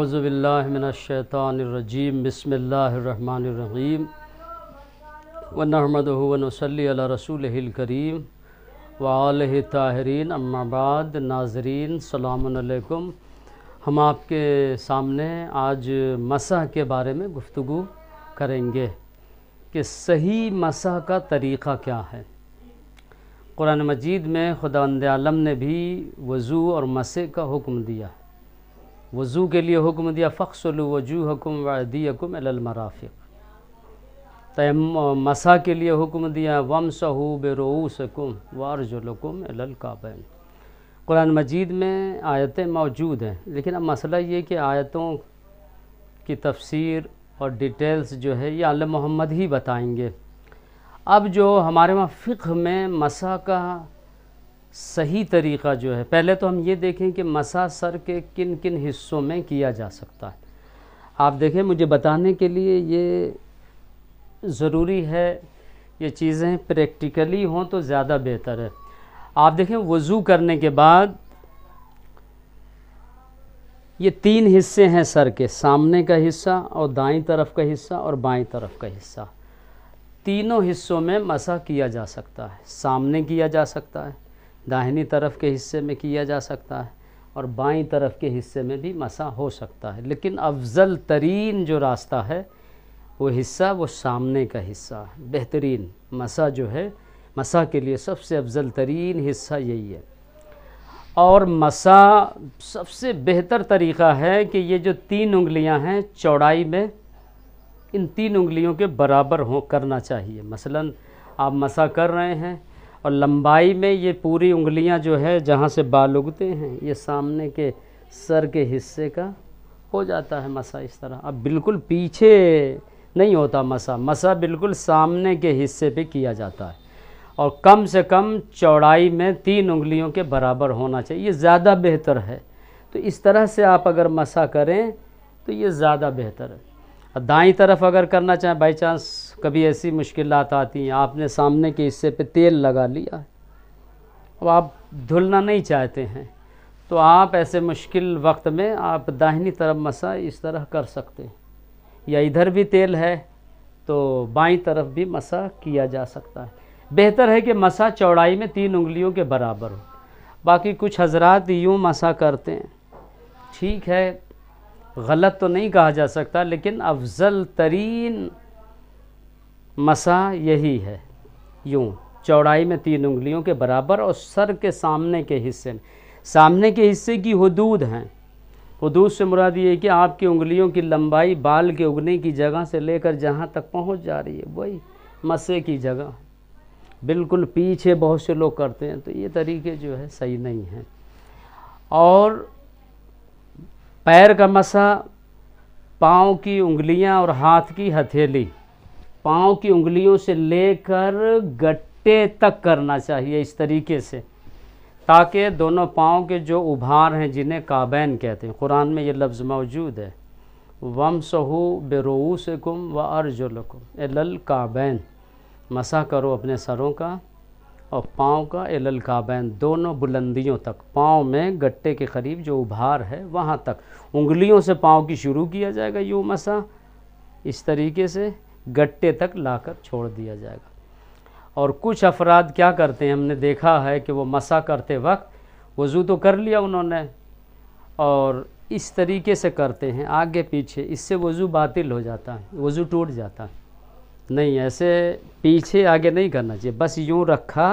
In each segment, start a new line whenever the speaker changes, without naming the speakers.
अज़बिल्लाशैतरजीम बसमीम वनहमद वनसली रसूल करीम वाल ताहरीन अम्माबाद नाजरीन सलामकुम हम आपके सामने आज मसह के बारे में गुफ्तु करेंगे कि सही मसह का तरीक़ा क्या है क़ुरान मजीद में खुदा आलम ने भी वज़ू और मसे का हुक्म दिया है वज़ू के लिए हुक्म दिया फ़सल वजू हकुम वदी हकुम अलमराफ़िक तयम मसा के लिए हुक्म दिया वम सहू बेरूसकुम वारजुलकुम अलकाबैन कुरान मजीद में आयतें मौजूद हैं लेकिन अब मसला ये कि आयतों की तफसीर और डिटेल्स जो है ये आल मोहम्मद ही बताएंगे अब जो हमारे वहाँ फ़िक्र में मसा का सही तरीक़ा जो है पहले तो हम ये देखें कि मसा सर के किन किन हिस्सों में किया जा सकता है आप देखें मुझे बताने के लिए ये ज़रूरी है ये चीज़ें प्रैक्टिकली हों तो ज़्यादा बेहतर है आप देखें वज़ू करने के बाद ये तीन हिस्से हैं सर के सामने का हिस्सा और दाईं तरफ का हिस्सा और बाईं तरफ का हिस्सा तीनों हिस्सों में मसा किया जा सकता है सामने किया जा सकता है दाहिनी तरफ के हिस्से में किया जा सकता है और बाईं तरफ के हिस्से में भी मसा हो सकता है लेकिन अफजल तरीन जो रास्ता है वो हिस्सा वो सामने का हिस्सा है बेहतरीन मसा जो है मसा के लिए सबसे अफजल तरीन हिस्सा यही है और मसा सबसे बेहतर तरीक़ा है कि ये जो तीन उंगलियां हैं चौड़ाई में इन तीन उंगलियों के बराबर हो करना चाहिए मसलन आप मसा कर रहे हैं और लंबाई में ये पूरी उंगलियां जो है जहाँ से बाल उगते हैं ये सामने के सर के हिस्से का हो जाता है मसा इस तरह अब बिल्कुल पीछे नहीं होता मसा मसा बिल्कुल सामने के हिस्से पे किया जाता है और कम से कम चौड़ाई में तीन उंगलियों के बराबर होना चाहिए ये ज़्यादा बेहतर है तो इस तरह से आप अगर मसा करें तो ये ज़्यादा बेहतर है दाई तरफ अगर करना चाहें बाई चांस कभी ऐसी मुश्किल आती हैं आपने सामने के हिस्से पे तेल लगा लिया अब आप धुलना नहीं चाहते हैं तो आप ऐसे मुश्किल वक्त में आप दाहिनी तरफ मसा इस तरह कर सकते हैं या इधर भी तेल है तो बाई तरफ भी मसा किया जा सकता है बेहतर है कि मसा चौड़ाई में तीन उंगलियों के बराबर हो बाकी कुछ हजरात यूँ मसा करते हैं ठीक है गलत तो नहीं कहा जा सकता लेकिन अफजल तरीन मसा यही है यूँ चौड़ाई में तीन उंगलियों के बराबर और सर के सामने के हिस्से में सामने के हिस्से की हदूद हैं हदूद से मुराद ये कि आपकी उंगलियों की लंबाई बाल के उगने की जगह से लेकर जहाँ तक पहुँच जा रही है वही मसे की जगह बिल्कुल पीछे बहुत से लोग करते हैं तो ये तरीके जो है सही नहीं हैं और पैर का मसा पाँव की उंगलियां और हाथ की हथेली पाँव की उंगलियों से लेकर गट्टे तक करना चाहिए इस तरीके से ताकि दोनों पाँव के जो उभार हैं जिन्हें काबैन कहते हैं कुरान में ये लफ्ज़ मौजूद है वम सहु बेरूसकुम व ए एल काबैन मसा करो अपने सरों का और पाँव का एलल काबैन दोनों बुलंदियों तक पाँव में गट्टे के करीब जो उभार है वहाँ तक उंगलियों से पाँव की शुरू किया जाएगा यूँ मसा इस तरीके से गट्टे तक लाकर छोड़ दिया जाएगा और कुछ अफराद क्या करते हैं हमने देखा है कि वो मसा करते वक्त वज़ू तो कर लिया उन्होंने और इस तरीके से करते हैं आगे पीछे इससे वज़ू बातिल हो जाता है वज़ू टूट जाता है नहीं ऐसे पीछे आगे नहीं करना चाहिए बस यूँ रखा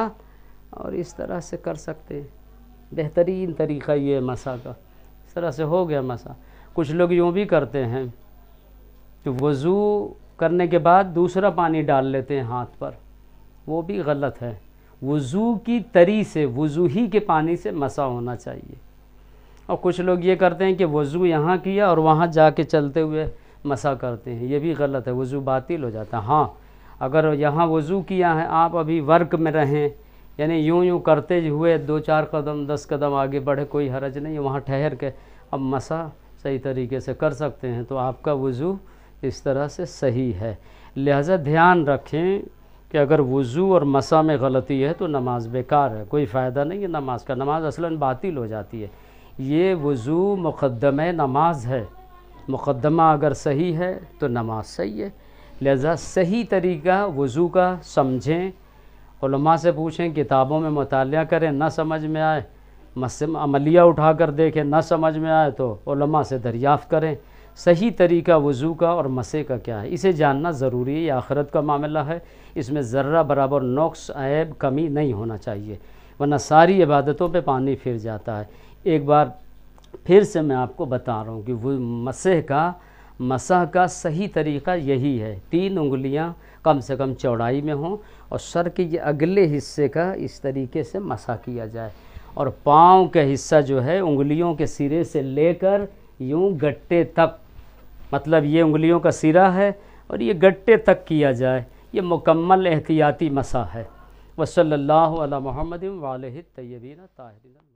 और इस तरह से कर सकते हैं बेहतरीन तरीका ये मसा का इस तरह से हो गया मसा कुछ लोग यूँ भी करते हैं कि तो वज़ू करने के बाद दूसरा पानी डाल लेते हैं हाथ पर वो भी गलत है वज़ू की तरी से वज़ू ही के पानी से मसा होना चाहिए और कुछ लोग ये करते हैं कि वज़ू यहाँ किया और वहाँ जा के चलते हुए मसा करते हैं ये भी गलत है वज़ू बातिल हो जाता है हाँ अगर यहाँ वज़ू किया है आप अभी वर्क में रहें यानी यूं यूं करते हुए दो चार कदम दस कदम आगे बढ़े कोई हरज नहीं है वहाँ ठहर के अब मसा सही तरीके से कर सकते हैं तो आपका वज़ू इस तरह से सही है लिहाजा ध्यान रखें कि अगर वज़ू और मसा में गलती है तो नमाज बेकार है कोई फ़ायदा नहीं है नमाज का नमाज असला बातिल हो जाती है ये वज़ू मुकदम नमाज है मुकदमा अगर सही है तो नमाज सही है लिहाजा सही तरीका वज़ू का समझें से पूछें किताबों में मताल करें ना समझ में आए अमलिया उठा कर देखें ना समझ में आए तो से दरियाफ़ करें सही तरीका वज़ू का और मसे का क्या है इसे जानना ज़रूरी है ये आखरत का मामला है इसमें ज़र्रा बराबर नोक्स ऐब कमी नहीं होना चाहिए वरना सारी इबादतों पर पानी फिर जाता है एक बार फिर से मैं आपको बता रहा हूँ कि वो मसह का मसह का सही तरीक़ा यही है तीन उंगलियाँ कम से कम चौड़ाई में हों और सर के ये अगले हिस्से का इस तरीके से मसा किया जाए और पाँव का हिस्सा जो है उंगलियों के सिरे से लेकर यूँ गट्टे तक मतलब ये उंगलियों का सिरा है और ये गट्टे तक किया जाए ये मुकम्मल एहतियाती मसा है वसल्ला महमद वाल तयबीन ताहरीन